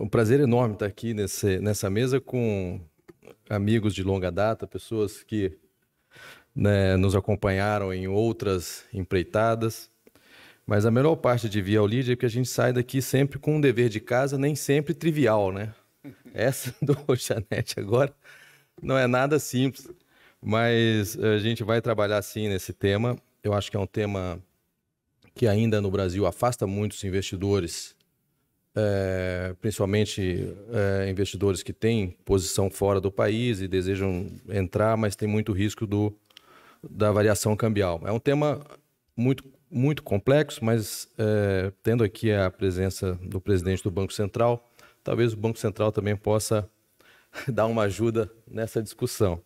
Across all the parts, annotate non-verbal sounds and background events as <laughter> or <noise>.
um prazer enorme estar aqui nesse, nessa mesa com amigos de longa data, pessoas que né, nos acompanharam em outras empreitadas. Mas a melhor parte de vir ao Lídia é que a gente sai daqui sempre com um dever de casa, nem sempre trivial, né? <laughs> Essa <laughs> do Janete agora não é nada simples, mas a gente vai trabalhar sim nesse tema. Eu acho que é um tema que ainda no Brasil afasta muitos investidores é, principalmente é, investidores que têm posição fora do país e desejam entrar, mas tem muito risco do, da variação cambial. É um tema muito, muito complexo, mas é, tendo aqui a presença do presidente do Banco Central, talvez o Banco Central também possa <laughs> dar uma ajuda nessa discussão.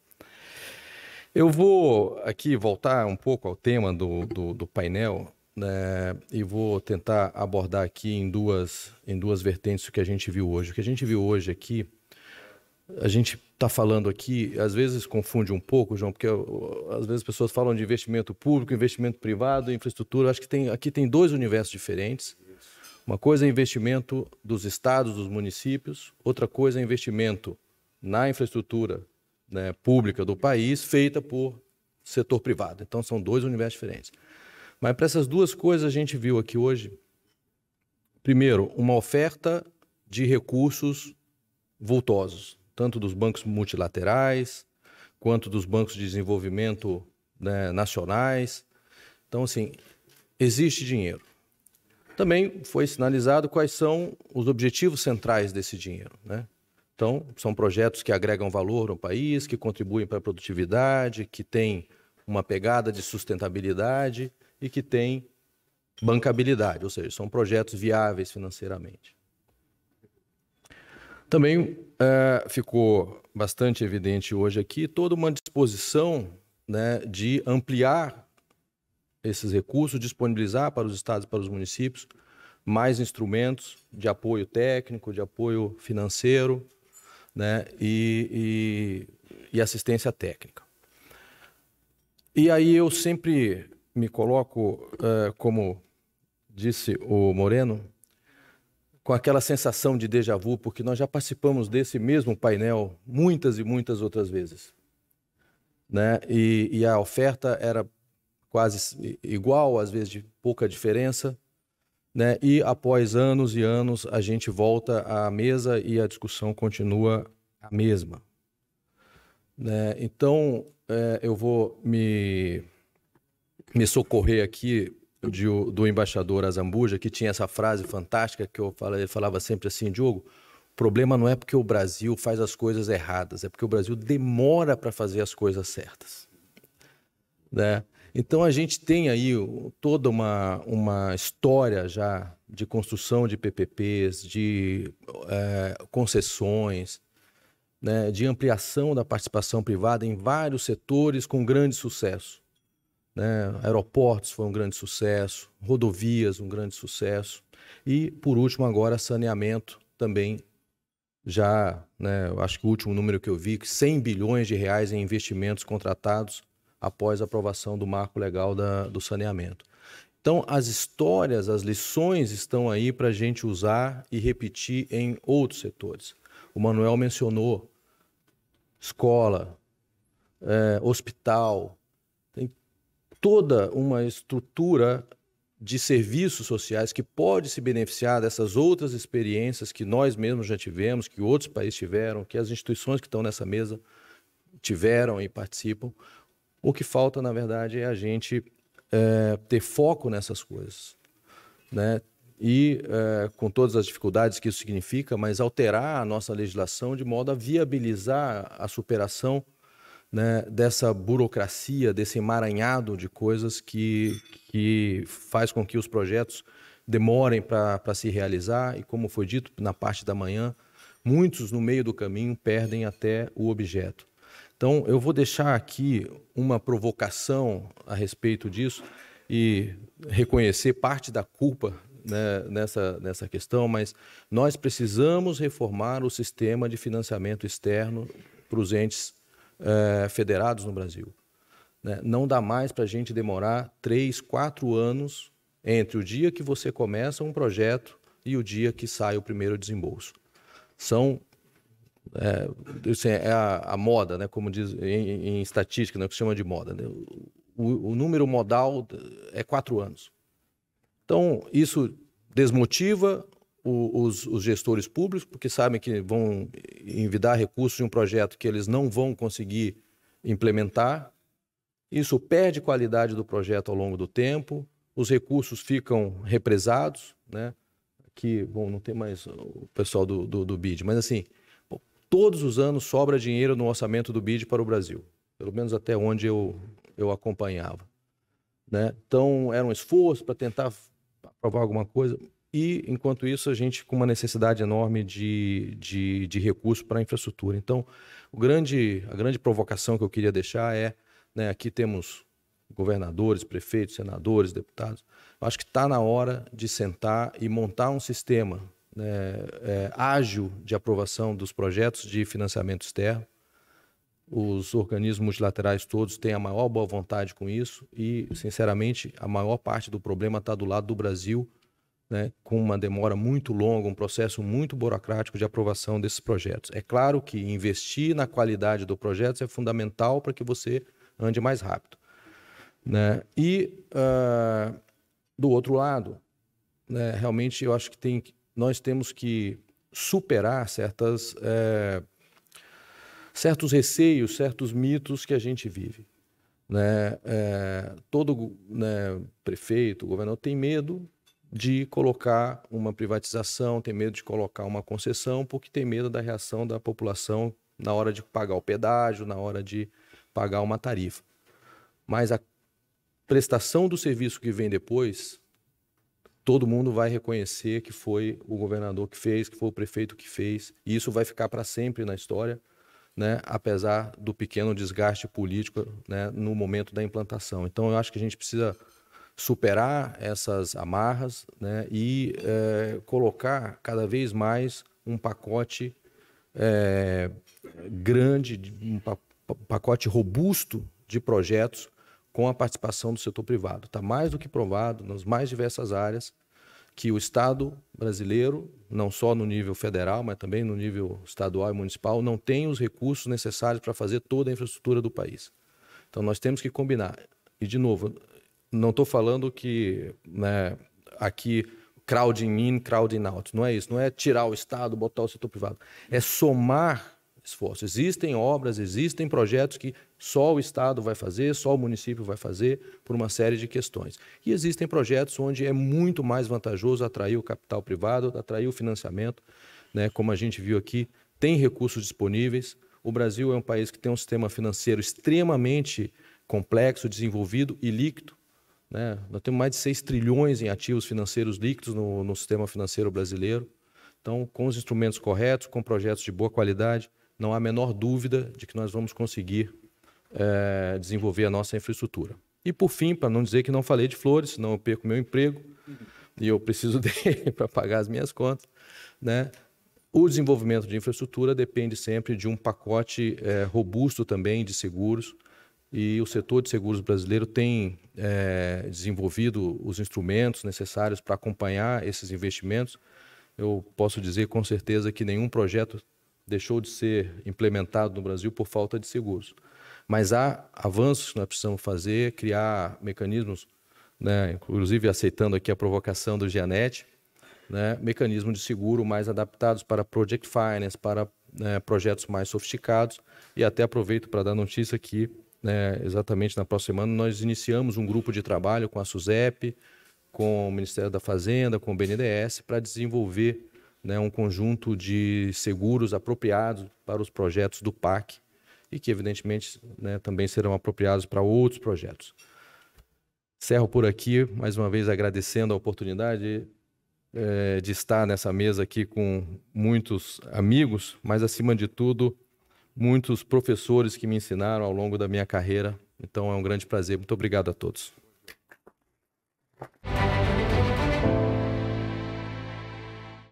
Eu vou aqui voltar um pouco ao tema do, do, do painel né, e vou tentar abordar aqui em duas, em duas vertentes o que a gente viu hoje. O que a gente viu hoje aqui, a gente está falando aqui, às vezes confunde um pouco, João, porque às vezes as pessoas falam de investimento público, investimento privado, infraestrutura. Acho que tem, aqui tem dois universos diferentes. Uma coisa é investimento dos estados, dos municípios, outra coisa é investimento na infraestrutura né, pública do país feita por setor privado. Então são dois universos diferentes. Mas para essas duas coisas a gente viu aqui hoje. Primeiro, uma oferta de recursos vultosos, tanto dos bancos multilaterais quanto dos bancos de desenvolvimento né, nacionais. Então, assim, existe dinheiro. Também foi sinalizado quais são os objetivos centrais desse dinheiro. Né? Então, são projetos que agregam valor no país, que contribuem para a produtividade, que têm uma pegada de sustentabilidade e que tem bancabilidade, ou seja, são projetos viáveis financeiramente. Também é, ficou bastante evidente hoje aqui toda uma disposição né, de ampliar esses recursos, disponibilizar para os estados e para os municípios mais instrumentos de apoio técnico, de apoio financeiro né, e, e, e assistência técnica. E aí eu sempre me coloco, uh, como disse o Moreno, com aquela sensação de déjà vu, porque nós já participamos desse mesmo painel muitas e muitas outras vezes. Né? E, e a oferta era quase igual, às vezes de pouca diferença. Né? E após anos e anos, a gente volta à mesa e a discussão continua a mesma. Né? Então, é, eu vou me me socorrer aqui de, do embaixador Azambuja, que tinha essa frase fantástica que eu falava, ele falava sempre assim, Diogo, o problema não é porque o Brasil faz as coisas erradas, é porque o Brasil demora para fazer as coisas certas. Né? Então a gente tem aí toda uma, uma história já de construção de PPPs, de é, concessões, né, de ampliação da participação privada em vários setores com grande sucesso né? aeroportos foi um grande sucesso, rodovias um grande sucesso e por último agora saneamento também já, né, acho que o último número que eu vi, que 100 bilhões de reais em investimentos contratados após a aprovação do marco legal da, do saneamento. Então, as histórias, as lições estão aí para a gente usar e repetir em outros setores. O Manuel mencionou escola, é, hospital, toda uma estrutura de serviços sociais que pode se beneficiar dessas outras experiências que nós mesmos já tivemos, que outros países tiveram, que as instituições que estão nessa mesa tiveram e participam. O que falta, na verdade, é a gente é, ter foco nessas coisas, né? E é, com todas as dificuldades que isso significa, mas alterar a nossa legislação de modo a viabilizar a superação né, dessa burocracia, desse emaranhado de coisas que, que faz com que os projetos demorem para se realizar. E como foi dito na parte da manhã, muitos no meio do caminho perdem até o objeto. Então, eu vou deixar aqui uma provocação a respeito disso e reconhecer parte da culpa né, nessa, nessa questão, mas nós precisamos reformar o sistema de financiamento externo para os entes é, federados no Brasil. Né? Não dá mais para a gente demorar três, quatro anos entre o dia que você começa um projeto e o dia que sai o primeiro desembolso. São é, assim, é a, a, moda, né? como diz em, em estatística, né? o que se chama de moda. Né? O, o, número modal é quatro anos. Então, isso desmotiva os, os, gestores públicos, porque sabem que vão envidar recursos de um projeto que eles não vão conseguir implementar. Isso perde qualidade do projeto ao longo do tempo, os recursos ficam represados, né? que bom, não tem mais o pessoal do, do, do BID, mas assim, todos os anos sobra dinheiro no orçamento do BID para o Brasil, pelo menos até onde eu, eu acompanhava. Né? Então, era um esforço para tentar aprovar alguma coisa, e, enquanto isso, a gente com uma necessidade enorme de, de, de recurso para a infraestrutura. Então, o grande, a grande provocação que eu queria deixar é: né, aqui temos governadores, prefeitos, senadores, deputados. Eu acho que está na hora de sentar e montar um sistema né, é, ágil de aprovação dos projetos de financiamento externo. Os organismos multilaterais todos têm a maior boa vontade com isso e, sinceramente, a maior parte do problema está do lado do Brasil né, com uma demora muito longa, um processo muito burocrático de aprovação desses projetos. É claro que investir na qualidade do projeto é fundamental para que você ande mais rápido. Né? E, uh, do outro lado, né, realmente eu acho que tem, nós temos que superar certas, é, certos receios, certos mitos que a gente vive. Né? É, todo né, prefeito, governador tem medo de colocar uma privatização, tem medo de colocar uma concessão, porque tem medo da reação da população na hora de pagar o pedágio, na hora de pagar uma tarifa. Mas a prestação do serviço que vem depois, todo mundo vai reconhecer que foi o governador que fez, que foi o prefeito que fez, e isso vai ficar para sempre na história, né? apesar do pequeno desgaste político né? no momento da implantação. Então, eu acho que a gente precisa superar essas amarras né, e é, colocar cada vez mais um pacote é, grande, um pacote robusto de projetos com a participação do setor privado. Está mais do que provado nas mais diversas áreas que o Estado brasileiro, não só no nível federal, mas também no nível estadual e municipal, não tem os recursos necessários para fazer toda a infraestrutura do país. Então nós temos que combinar. E de novo, não estou falando que né, aqui crowding in, crowding out. Não é isso. Não é tirar o Estado, botar o setor privado. É somar esforços. Existem obras, existem projetos que só o Estado vai fazer, só o município vai fazer, por uma série de questões. E existem projetos onde é muito mais vantajoso atrair o capital privado, atrair o financiamento, né? como a gente viu aqui, tem recursos disponíveis. O Brasil é um país que tem um sistema financeiro extremamente complexo, desenvolvido e líquido. Né? Nós temos mais de 6 trilhões em ativos financeiros líquidos no, no sistema financeiro brasileiro. Então, com os instrumentos corretos, com projetos de boa qualidade, não há a menor dúvida de que nós vamos conseguir é, desenvolver a nossa infraestrutura. E por fim, para não dizer que não falei de flores, senão eu perco meu emprego e eu preciso <laughs> dele para pagar as minhas contas, né? O desenvolvimento de infraestrutura depende sempre de um pacote é, robusto também de seguros e o setor de seguros brasileiro tem é, desenvolvido os instrumentos necessários para acompanhar esses investimentos. Eu posso dizer com certeza que nenhum projeto deixou de ser implementado no Brasil por falta de seguros. Mas há avanços que nós precisamos fazer, criar mecanismos, né, inclusive aceitando aqui a provocação do Gianetti, né, mecanismos de seguro mais adaptados para project finance, para né, projetos mais sofisticados. E até aproveito para dar notícia que né, exatamente na próxima semana, nós iniciamos um grupo de trabalho com a SUSEP, com o Ministério da Fazenda, com o BNDES, para desenvolver né, um conjunto de seguros apropriados para os projetos do PAC e que, evidentemente, né, também serão apropriados para outros projetos. Cerro por aqui, mais uma vez agradecendo a oportunidade é, de estar nessa mesa aqui com muitos amigos, mas, acima de tudo, muitos professores que me ensinaram ao longo da minha carreira. Então é um grande prazer. Muito obrigado a todos.